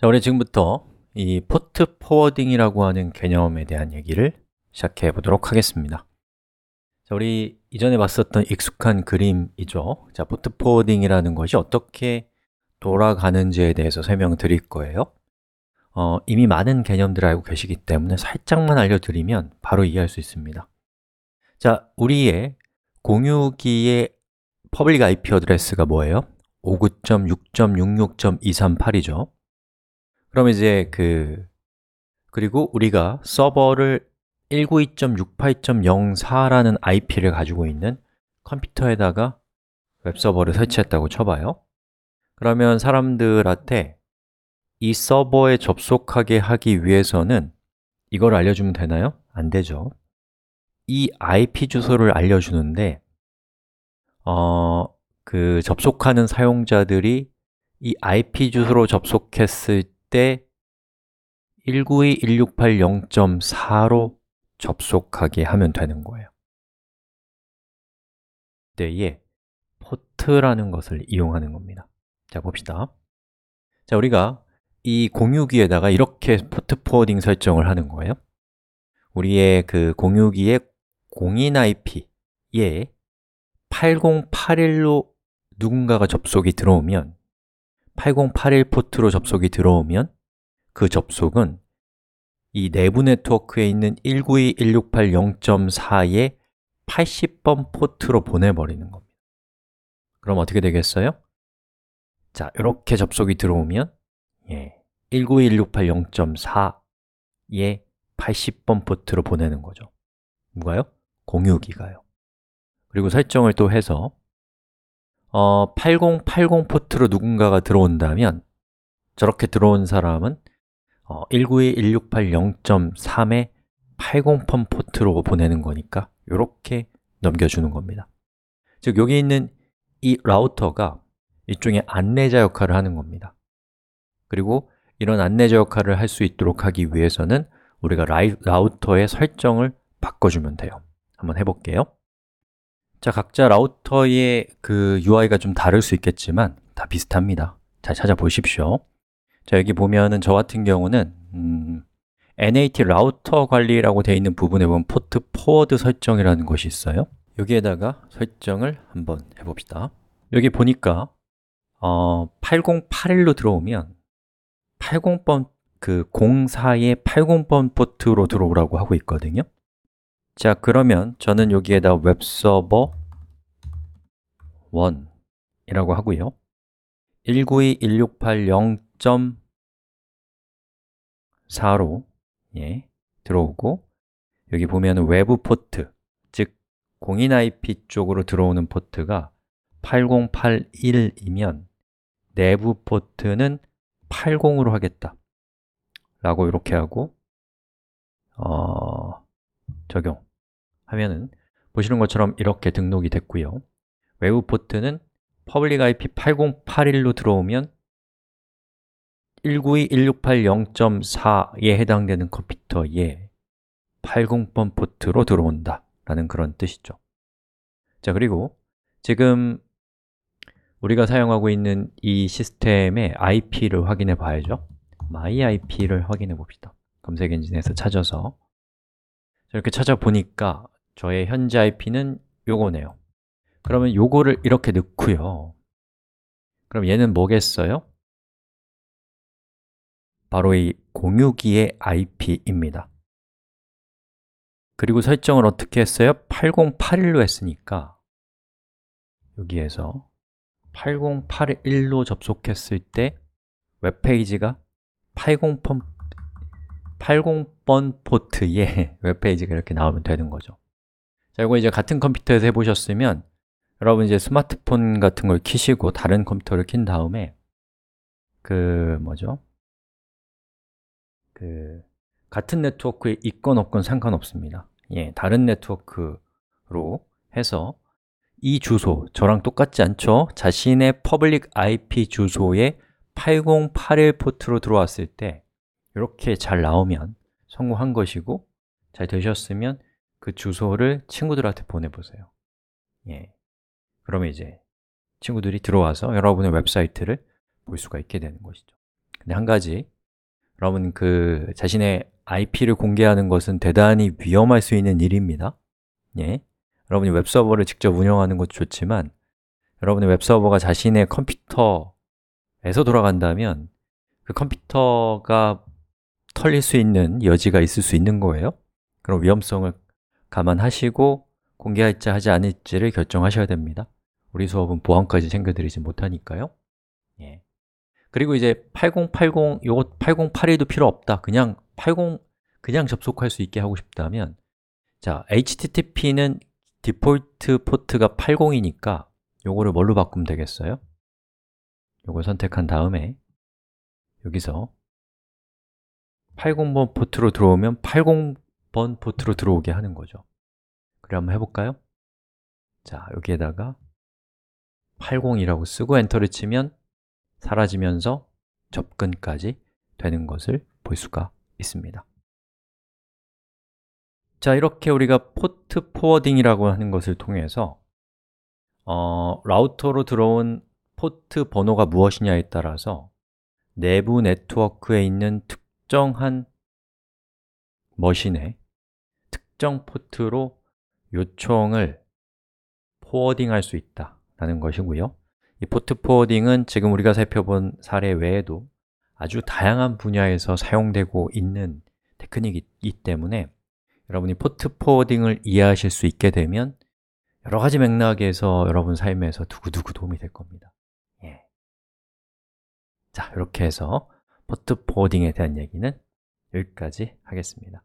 자, 우리 지금부터 이 포트 포워딩이라고 하는 개념에 대한 얘기를 시작해 보도록 하겠습니다 자, 우리 이전에 봤었던 익숙한 그림이죠 자, 포트 포워딩이라는 것이 어떻게 돌아가는지에 대해서 설명드릴 거예요 어, 이미 많은 개념들을 알고 계시기 때문에 살짝만 알려드리면 바로 이해할 수 있습니다 자, 우리의 공유기의 퍼블릭 IP 어드레스가 뭐예요? 59.6.66.238이죠 그럼 이제 그 그리고 우리가 서버를 192.68.04라는 IP를 가지고 있는 컴퓨터에다가 웹서버를 설치했다고 쳐봐요 그러면 사람들한테 이 서버에 접속하게 하기 위해서는 이걸 알려주면 되나요? 안 되죠 이 IP 주소를 알려주는데 어, 그 접속하는 사용자들이 이 IP 주소로 접속했을 때 192.168.0.4로 접속하게 하면 되는 거예요. 때에 포트라는 것을 이용하는 겁니다. 자, 봅시다. 자, 우리가 이 공유기에다가 이렇게 포트 포워딩 설정을 하는 거예요. 우리의 그 공유기의 공인 IP에 8081로 누군가가 접속이 들어오면 8081 포트로 접속이 들어오면 그 접속은 이 내부 네트워크에 있는 192.168.0.4의 80번 포트로 보내버리는 겁니다. 그럼 어떻게 되겠어요? 자, 이렇게 접속이 들어오면 예, 192.168.0.4의 80번 포트로 보내는 거죠. 누가요? 공유기가요. 그리고 설정을 또 해서 어, 8080 포트로 누군가가 들어온다면 저렇게 들어온 사람은 어, 192.168.0.3에 80펌 포트로 보내는 거니까 이렇게 넘겨주는 겁니다 즉 여기 있는 이 라우터가 일종의 안내자 역할을 하는 겁니다 그리고 이런 안내자 역할을 할 수 있도록 하기 위해서는 우리가 라이, 라우터의 설정을 바꿔주면 돼요 한번 해볼게요 자, 각자 라우터의 그 UI가 좀 다를 수 있겠지만 다 비슷합니다. 잘 찾아보십시오. 자, 여기 보면은 저 같은 경우는 음, NAT 라우터 관리라고 되어 있는 부분에 보면 포트 포워드 설정이라는 것이 있어요. 여기에다가 설정을 한번 해봅시다. 여기 보니까 어, 8081로 들어오면 80번 그 04의 80번 포트로 들어오라고 하고 있거든요. 자, 그러면 저는 여기에다 웹서버 1이라고 하고요 192.168.0.4로 예, 들어오고 여기 보면 외부 포트, 즉 공인 IP 쪽으로 들어오는 포트가 8081이면 내부 포트는 80으로 하겠다 라고 이렇게 하고 어, 적용 하면은 보시는 것처럼 이렇게 등록이 됐고요 외부 포트는 p 퍼블릭 IP 8081로 들어오면 192.168.0.4에 해당되는 컴퓨터에 80번 포트로 들어온다 라는 그런 뜻이죠 자 그리고 지금 우리가 사용하고 있는 이 시스템의 IP를 확인해 봐야죠 my IP를 확인해 봅시다 검색 엔진에서 찾아서 이렇게 찾아보니까 저의 현재 IP는 요거네요 그러면 요거를 이렇게 넣고요 그럼 얘는 뭐겠어요? 바로 이 공유기의 IP입니다 그리고 설정을 어떻게 했어요? 8081로 했으니까 여기에서 8081로 접속했을 때 웹페이지가 80번, 80번 포트에 웹페이지가 이렇게 나오면 되는 거죠 자, 이거 이제 같은 컴퓨터에서 해보셨으면 여러분 이제 스마트폰 같은 걸 키시고 다른 컴퓨터를 킨 다음에 그 뭐죠? 그 같은 네트워크에 있건 없건 상관없습니다. 예, 다른 네트워크로 해서 이 주소, 저랑 똑같지 않죠? 자신의 퍼블릭 IP 주소에 8081 포트로 들어왔을 때 이렇게 잘 나오면 성공한 것이고 잘 되셨으면 그 주소를 친구들한테 보내보세요 예. 그러면 이제 친구들이 들어와서 여러분의 웹사이트를 볼 수가 있게 되는 것이죠 근데 한 가지 여러분 그 자신의 IP를 공개하는 것은 대단히 위험할 수 있는 일입니다 예. 여러분이 웹서버를 직접 운영하는 것도 좋지만 여러분의 웹서버가 자신의 컴퓨터에서 돌아간다면 그 컴퓨터가 털릴 수 있는 여지가 있을 수 있는 거예요 그럼 위험성을 감안하시고 공개할지 하지 않을지를 결정하셔야 됩니다 우리 수업은 보안까지 챙겨드리지 못하니까요 예. 그리고 이제 8080, 요거 8081도 필요 없다 그냥 80 그냥 접속할 수 있게 하고 싶다면 자, HTTP는 디폴트 포트가 80이니까 요거를 뭘로 바꾸면 되겠어요? 요걸 선택한 다음에 여기서 80번 포트로 들어오면 80 6번 포트로 들어오게 하는 거죠 그래 한번 해볼까요? 자, 여기에다가 80이라고 쓰고 엔터를 치면 사라지면서 접근까지 되는 것을 볼 수가 있습니다 자, 이렇게 우리가 포트 포워딩이라고 하는 것을 통해서 어, 라우터로 들어온 포트 번호가 무엇이냐에 따라서 내부 네트워크에 있는 특정한 머신의 특정 포트로 요청을 포워딩할 수 있다는 것이고요 이 포트 포워딩은 지금 우리가 살펴본 사례 외에도 아주 다양한 분야에서 사용되고 있는 테크닉이기 때문에 여러분이 포트 포워딩을 이해하실 수 있게 되면 여러 가지 맥락에서 여러분 삶에서 두구두구 도움이 될 겁니다 예. 자, 이렇게 해서 포트 포워딩에 대한 얘기는 여기까지 하겠습니다